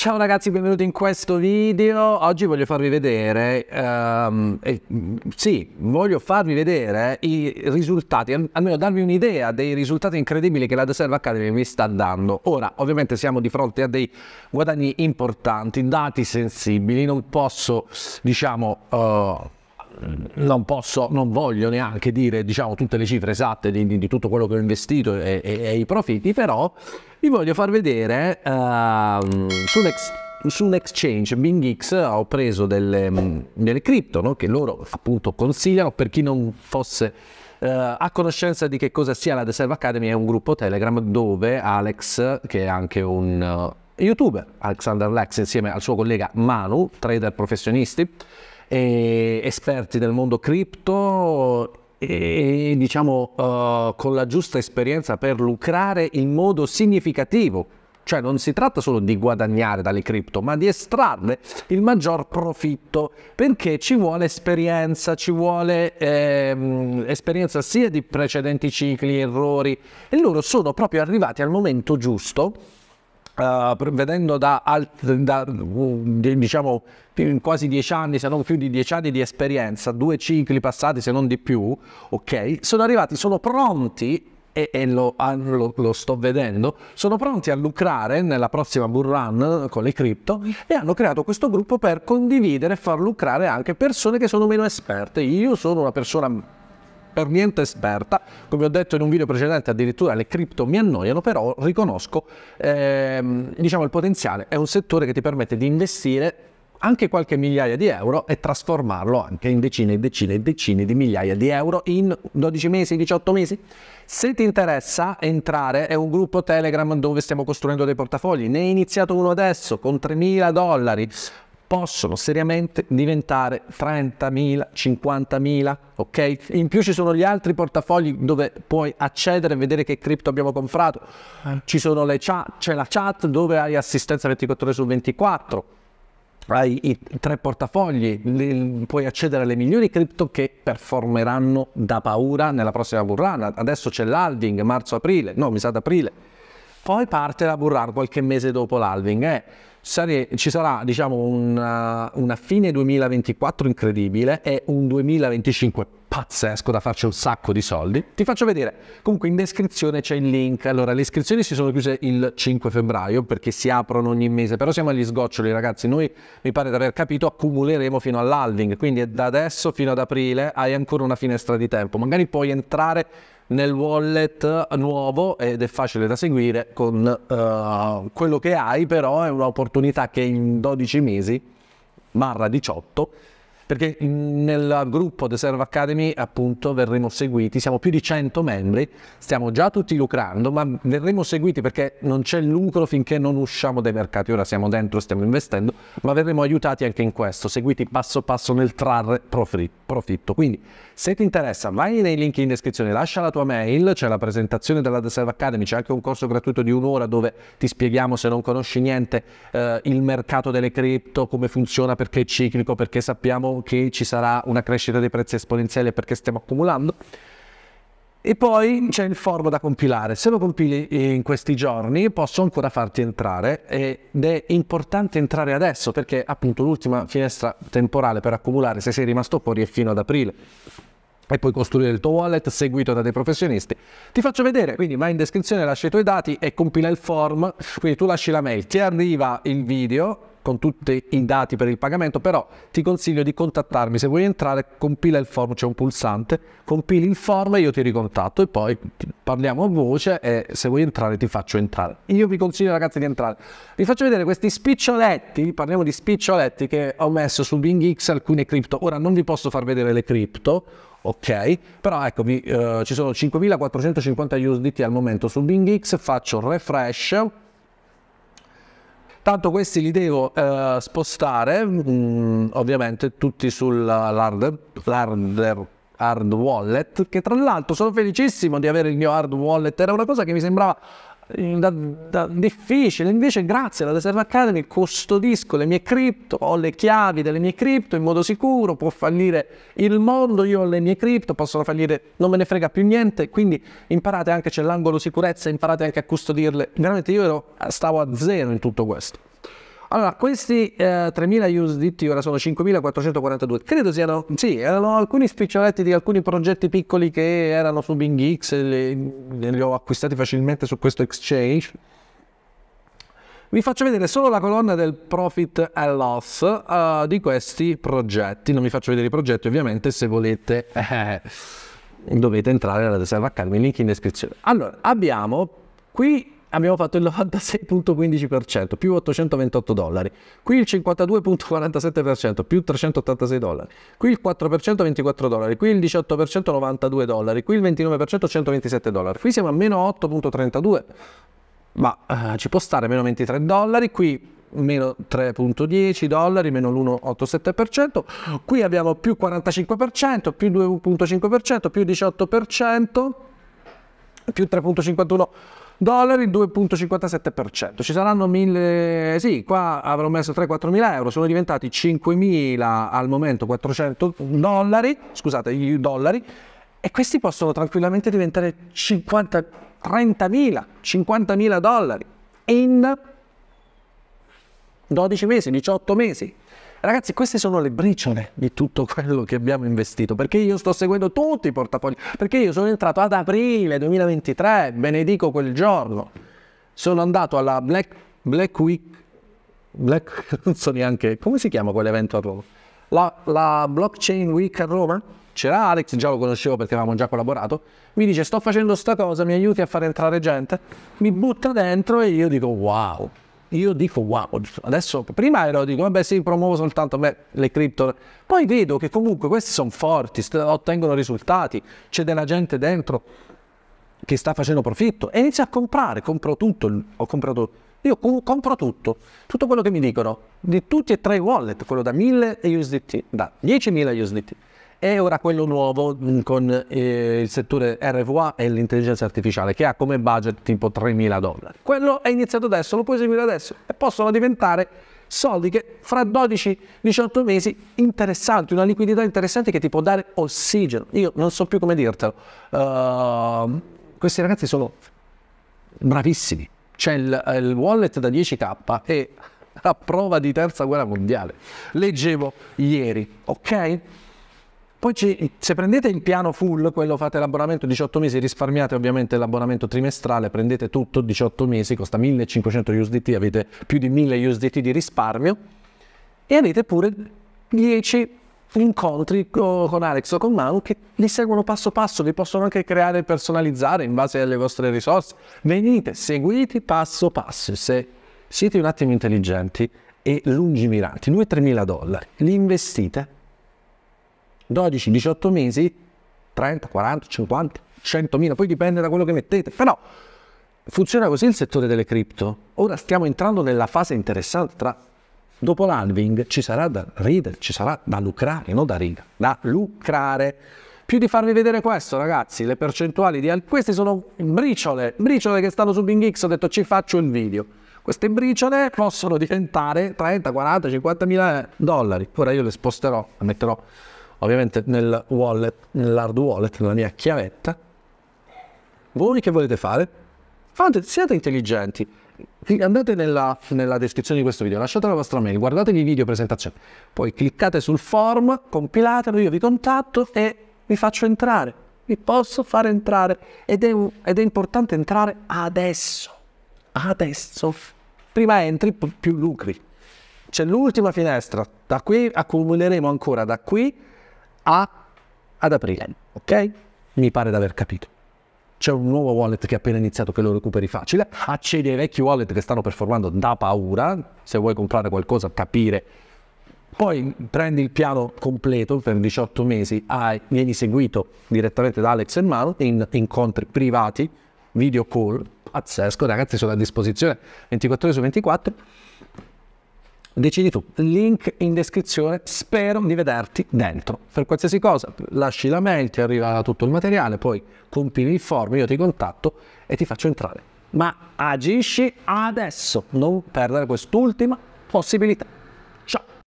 Ciao ragazzi, benvenuti in questo video. Oggi voglio farvi vedere, um, eh, sì, voglio farvi vedere i risultati, almeno darvi un'idea dei risultati incredibili che la The Serve Academy vi sta dando. Ora, ovviamente siamo di fronte a dei guadagni importanti, dati sensibili, non posso, diciamo... Uh, non posso, non voglio neanche dire diciamo, tutte le cifre esatte di, di, di tutto quello che ho investito e, e, e, i profitti, però vi voglio far vedere uh, su un exchange BingX ho preso delle, mm, delle cripto no? che loro appunto consigliano per chi non fosse uh, eh, a conoscenza di che cosa sia la The Serve Academy è un gruppo Telegram dove Alex che è anche un uh, youtuber Alexander Lex insieme al suo collega Manu trader professionisti eh, esperti del mondo cripto e diciamo uh, con la giusta esperienza per lucrare in modo significativo. Cioè non si tratta solo di guadagnare dalle cripto, ma di estrarre il maggior profitto, perché ci vuole esperienza, ci vuole ehm, esperienza sia di precedenti cicli, errori, e loro sono proprio arrivati al momento giusto Uh, vedendo da, altri, da diciamo, quasi dieci anni, se non più di dieci anni di esperienza, due cicli passati se non di più, ok, sono arrivati, sono pronti e, e lo, lo, lo, sto vedendo, sono pronti a lucrare nella prossima bull run con le cripto mm. e hanno creato questo gruppo per condividere e far lucrare anche persone che sono meno esperte. Io sono una persona per niente esperta, come ho detto in un video precedente addirittura le cripto mi annoiano, però riconosco ehm, diciamo il potenziale, è un settore che ti permette di investire anche qualche migliaia di euro e trasformarlo anche in decine e decine e decine di migliaia di euro in 12 mesi, 18 mesi. Se ti interessa entrare, è un gruppo Telegram dove stiamo costruendo dei portafogli, ne è iniziato uno adesso con 3.000 dollari, possono seriamente diventare 30.000, 50.000, ok? In più ci sono gli altri portafogli dove puoi accedere e vedere che cripto abbiamo comprato. Eh. Ci sono le chat, c'è la chat dove hai assistenza 24 ore su 24. Hai i tre portafogli, le, puoi accedere alle migliori cripto che performeranno da paura nella prossima burrana. Adesso c'è l'halving, marzo-aprile, no, mi sa d'aprile. Poi parte la burrana qualche mese dopo l'halving, eh sare- ci sarà diciamo, una, uh, una fine 2024 incredibile e un 2025 pazzesco da farci un sacco di soldi. Ti faccio vedere. Comunque in descrizione c'è il link. Allora, le iscrizioni si sono chiuse il 5 febbraio perché si aprono ogni mese, però siamo agli sgoccioli, ragazzi. Noi mi pare di aver capito accumuleremo fino all'halving, quindi da adesso fino ad aprile hai ancora una finestra di tempo. Magari puoi entrare nel wallet nuovo ed è facile da seguire con uh, quello che hai però è un'opportunità che in 12 mesi, marra 18, perché nel gruppo The Serve Academy appunto verremo seguiti, siamo più di 100 membri, stiamo già tutti lucrando, ma verremo seguiti perché non c'è lucro finché non usciamo dai mercati, ora siamo dentro, stiamo investendo, ma verremo aiutati anche in questo, seguiti passo passo nel trarre profitto. Quindi se ti interessa vai nei link in descrizione, lascia la tua mail, c'è la presentazione della The Serve Academy, c'è anche un corso gratuito di un'ora dove ti spieghiamo se non conosci niente eh, il mercato delle cripto, come funziona, perché è ciclico, perché sappiamo che ci sarà una crescita dei prezzi esponenziale perché stiamo accumulando. E poi c'è il form da compilare. Se lo compili in questi giorni posso ancora farti entrare ed è importante entrare adesso perché appunto l'ultima finestra temporale per accumulare se sei rimasto fuori è fino ad aprile e puoi costruire il tuo wallet seguito da dei professionisti. Ti faccio vedere, quindi vai in descrizione, lascia i tuoi dati e compila il form, quindi tu lasci la mail, ti arriva il video con tutti i dati per il pagamento, però ti consiglio di contattarmi. Se vuoi entrare, compila il form, c'è un pulsante, compili il form e io ti ricontatto e poi parliamo a voce e se vuoi entrare ti faccio entrare. Io vi consiglio ragazzi di entrare. Vi faccio vedere questi spiccioletti, parliamo di spiccioletti che ho messo su Bing X alcune cripto. Ora non vi posso far vedere le cripto, ok? Però eccovi, eh, ci sono 5.450 USDT al momento su Bing X, faccio refresh tanto questi li devo eh, spostare mh, mm, ovviamente tutti sull'hardware hard, wallet che tra l'altro sono felicissimo di avere il mio hard wallet era una cosa che mi sembrava da, da, difficile. Invece, grazie alla Reserve Academy, custodisco le mie cripto, ho le chiavi delle mie cripto in modo sicuro. Può fallire il mondo, io ho le mie cripto, possono fallire, non me ne frega più niente. Quindi imparate anche, c'è l'angolo sicurezza, imparate anche a custodirle. Veramente, io ero, stavo a zero in tutto questo. Allora, questi eh, 3.000 USDT ora sono 5.442, credo siano, sì, erano alcuni spiccioletti di alcuni progetti piccoli che erano su Bing X, li, li ho acquistati facilmente su questo exchange. Vi faccio vedere solo la colonna del profit and loss uh, di questi progetti, non vi faccio vedere i progetti ovviamente, se volete eh, dovete entrare alla Reserva Academy, link in descrizione. Allora, abbiamo qui abbiamo fatto il 96.15%, più 828 dollari. Qui il 52.47%, più 386 dollari. Qui il 4% 24 dollari. Qui il 18% 92 dollari. Qui il 29% 127 dollari. Qui siamo a meno 8.32, ma eh, ci può stare meno 23 dollari. Qui meno 3.10 dollari, meno l'1,87%. Qui abbiamo più 45%, più 2.5%, più 18%, più 3.51% dollari 2.57%. Ci saranno 1000, sì, qua avrò messo 3-4 mila euro, sono diventati 5 mila al momento 400 dollari, scusate, i dollari, e questi possono tranquillamente diventare 50, 30.000, 50.000 dollari in 12 mesi, 18 mesi. Ragazzi, queste sono le briciole di tutto quello che abbiamo investito, perché io sto seguendo tutti i portafogli, perché io sono entrato ad aprile 2023, benedico quel giorno. Sono andato alla Black, Black Week, Black, non so neanche, come si chiama quell'evento a Roma? La, la Blockchain Week a Roma? C'era Alex, già lo conoscevo perché avevamo già collaborato, mi dice sto facendo sta cosa, mi aiuti a far entrare gente, mi butta dentro e io dico wow, io dico wow, adesso prima ero dico vabbè sì promuovo soltanto beh, le cripto, poi vedo che comunque questi sono forti, ottengono risultati, c'è della gente dentro che sta facendo profitto e inizio a comprare, compro tutto, ho comprato, io compro tutto, tutto quello che mi dicono, di tutti e tre i wallet, quello da 1000 USDT, da 10.000 USDT, e ora quello nuovo mm, con eh, il settore RVA e l'intelligenza artificiale che ha come budget tipo 3.000 dollari. Quello è iniziato adesso, lo puoi eseguire adesso e possono diventare soldi che fra 12-18 mesi interessanti, una liquidità interessante che ti può dare ossigeno. Io non so più come dirtelo. Uh, questi ragazzi sono bravissimi. C'è il, eh, il wallet da 10k e la prova di terza guerra mondiale. Leggevo ieri, ok? Poi ci, se prendete il piano full, quello fate l'abbonamento 18 mesi, risparmiate ovviamente l'abbonamento trimestrale, prendete tutto 18 mesi, costa 1500 USDT, avete più di 1000 USDT di risparmio e avete pure 10 incontri con Alex o con Manu che li seguono passo passo, li possono anche creare e personalizzare in base alle vostre risorse. Venite, seguiti passo passo, se siete un attimo intelligenti e lungimiranti, 2-3 mila dollari, li investite 12, 18 mesi, 30, 40, 50, 100.000, poi dipende da quello che mettete, però funziona così il settore delle cripto. Ora stiamo entrando nella fase interessante tra dopo l'halving ci sarà da ridere, ci sarà da lucrare, non da ridere, da lucrare. Più di farvi vedere questo, ragazzi, le percentuali di... Queste sono briciole, briciole che stanno su Bing X, ho detto ci faccio il video. Queste briciole possono diventare 30, 40, 50 mila dollari. Ora io le sposterò, le metterò ovviamente nel wallet, nell'hard wallet, nella mia chiavetta. Voi che volete fare? Fate, siate intelligenti. Andate nella, nella descrizione di questo video, lasciate la vostra mail, guardate i video presentazione, poi cliccate sul form, compilatelo, io vi contatto e vi faccio entrare. Vi posso far entrare ed è, ed è importante entrare adesso. Adesso. Prima entri, più lucri c'è l'ultima finestra. Da qui accumuleremo ancora da qui a ad aprile, ok? Mi pare di aver capito. C'è un nuovo wallet che ha appena iniziato che lo recuperi facile, accedi ai vecchi wallet che stanno performando da paura, se vuoi comprare qualcosa capire, poi prendi il piano completo per 18 mesi, hai, vieni seguito direttamente da Alex e Manu in incontri privati, video call, pazzesco, ragazzi sono a disposizione 24 ore su 24 decidi tu. Link in descrizione, spero di vederti dentro. Per qualsiasi cosa lasci la mail, ti arriva tutto il materiale, poi compili il form, io ti contatto e ti faccio entrare. Ma agisci adesso, non perdere quest'ultima possibilità.